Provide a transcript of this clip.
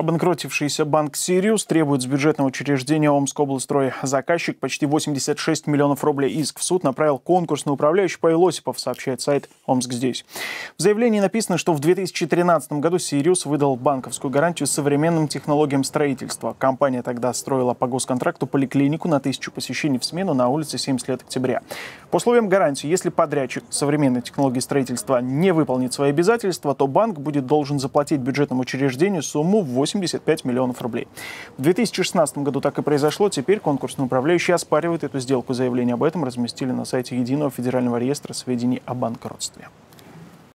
Обанкротившийся банк «Сириус» требует с бюджетного учреждения Омской облстрой заказчик почти 86 миллионов рублей. Иск в суд направил конкурсный управляющий Павел Осипов, сообщает сайт «Омск здесь». В заявлении написано, что в 2013 году «Сириус» выдал банковскую гарантию современным технологиям строительства. Компания тогда строила по госконтракту поликлинику на тысячу посещений в смену на улице 70 лет октября. По условиям гарантии, если подрядчик современной технологии строительства не выполнит свои обязательства, то банк будет должен заплатить бюджетному учреждению сумму в 85 миллионов рублей. В 2016 году так и произошло. Теперь конкурсный управляющий оспаривает эту сделку. Заявление об этом разместили на сайте Единого федерального реестра сведений о банкротстве.